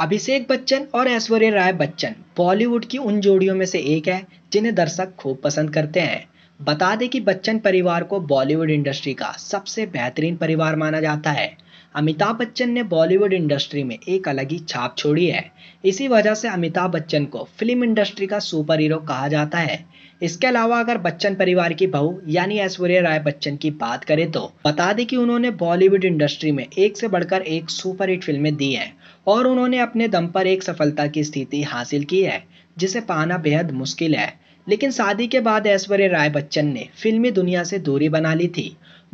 अभिषेक बच्चन और ऐश्वर्या राय बच्चन बॉलीवुड की उन जोड़ियों में से एक है जिन्हें दर्शक खूब पसंद करते हैं बता दें कि बच्चन परिवार को बॉलीवुड इंडस्ट्री का सबसे बेहतरीन परिवार माना जाता है अमिताभ बच्चन ने बॉलीवुड इंडस्ट्री में एक अलग ही छाप छोड़ी है इसी वजह से अमिताभ बच्चन को फिल्म इंडस्ट्री का सुपर हीरो कहा जाता है इसके अलावा अगर बच्चन परिवार की बहू यानी ऐश्वर्या राय बच्चन की बात करें तो बता दें कि उन्होंने बॉलीवुड इंडस्ट्री में एक से बढ़कर एक सुपरहिट फिल्में दी हैं और उन्होंने अपने दम पर एक सफलता की स्थिति हासिल की है जिसे पाना बेहद मुश्किल है लेकिन शादी के बाद ऐश्वर्य राय बच्चन ने फिल्मी दुनिया से दूरी बना ली थी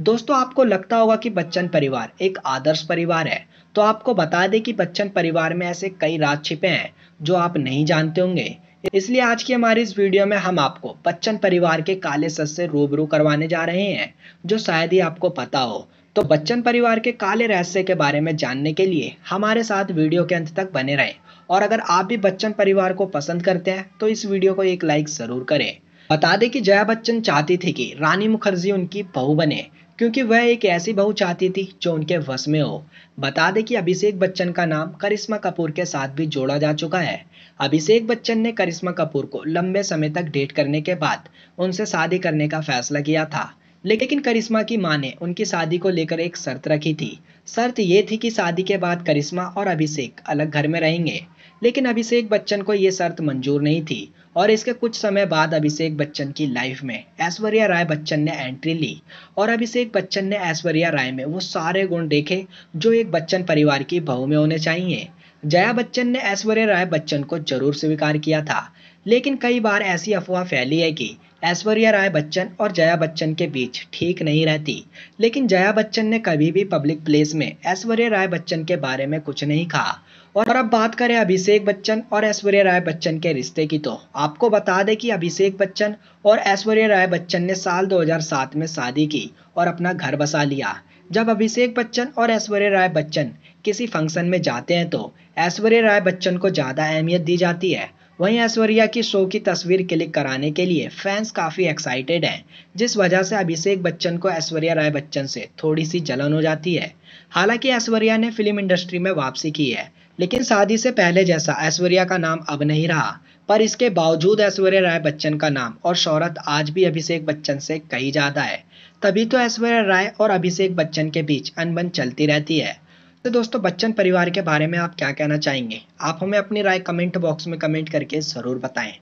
दोस्तों आपको लगता होगा कि बच्चन परिवार एक आदर्श परिवार है तो आपको बता दें कि बच्चन परिवार में ऐसे कई राज छिपे हैं जो आप नहीं जानते होंगे इसलिए आज की हमारी इस वीडियो में हम आपको बच्चन परिवार के काले सच से रूबरू करवाने जा रहे हैं जो शायद ही आपको पता हो तो बच्चन परिवार के काले रहस्य के बारे में जानने के लिए हमारे साथ वीडियो के अंत तक बने रहें और अगर आप भी बच्चन परिवार को पसंद करते हैं तो इस वीडियो को एक लाइक ज़रूर करें बता दें कि जया बच्चन चाहती थी कि रानी मुखर्जी उनकी बहू बने क्योंकि वह एक ऐसी बहू चाहती थी जो उनके वश में हो बता दें कि अभिषेक बच्चन का नाम करिश्मा कपूर के साथ भी जोड़ा जा चुका है अभिषेक बच्चन ने करिश्मा कपूर को लंबे समय तक डेट करने के बाद उनसे शादी करने का फैसला किया था लेकिन करिश्मा की मां ने उनकी शादी को लेकर एक शर्त रखी थी शर्त ये थी कि शादी के बाद करिश्मा और अभिषेक अलग घर में रहेंगे लेकिन अभिषेक बच्चन को ये शर्त मंजूर नहीं थी और इसके कुछ समय बाद अभिषेक बच्चन की लाइफ में ऐश्वर्या राय बच्चन ने एंट्री ली और अभिषेक बच्चन ने ऐश्वर्या राय में वो सारे गुण देखे जो एक बच्चन परिवार की बहू में होने चाहिए जया बच्चन ने ऐश्वर्या राय बच्चन को जरूर स्वीकार किया था लेकिन कई बार ऐसी अफवाह फैली है कि ऐश्वर्या राय बच्चन और जया बच्चन के बीच ठीक नहीं रहती लेकिन जया बच्चन ने कभी भी पब्लिक प्लेस में ऐश्वर्या राय बच्चन के बारे में कुछ नहीं कहा और अब बात करें अभिषेक बच्चन और ऐश्वर्या राय बच्चन के रिश्ते की तो आपको बता दें कि अभिषेक बच्चन और ऐश्वर्या राय बच्चन ने साल 2007 में शादी की और अपना घर बसा लिया जब अभिषेक बच्चन और ऐश्वर्या राय बच्चन किसी फंक्शन में जाते हैं तो ऐश्वर्या राय बच्चन को ज़्यादा अहमियत दी जाती है वहीं ऐश्वर्या की शो की तस्वीर क्लिक कराने के लिए फैंस काफ़ी एक्साइटेड हैं जिस वजह से अभिषेक बच्चन को ऐश्वर्या राय बच्चन से थोड़ी सी जलन हो जाती है हालांकि ऐश्वर्या ने फिल्म इंडस्ट्री में वापसी की है लेकिन शादी से पहले जैसा ऐश्वर्या का नाम अब नहीं रहा पर इसके बावजूद ऐश्वर्या राय बच्चन का नाम और शहरत आज भी अभिषेक बच्चन से कही ज़्यादा है तभी तो ऐश्वर्या राय और अभिषेक बच्चन के बीच अनबन चलती रहती है तो दोस्तों बच्चन परिवार के बारे में आप क्या कहना चाहेंगे आप हमें अपनी राय कमेंट बॉक्स में कमेंट करके ज़रूर बताएं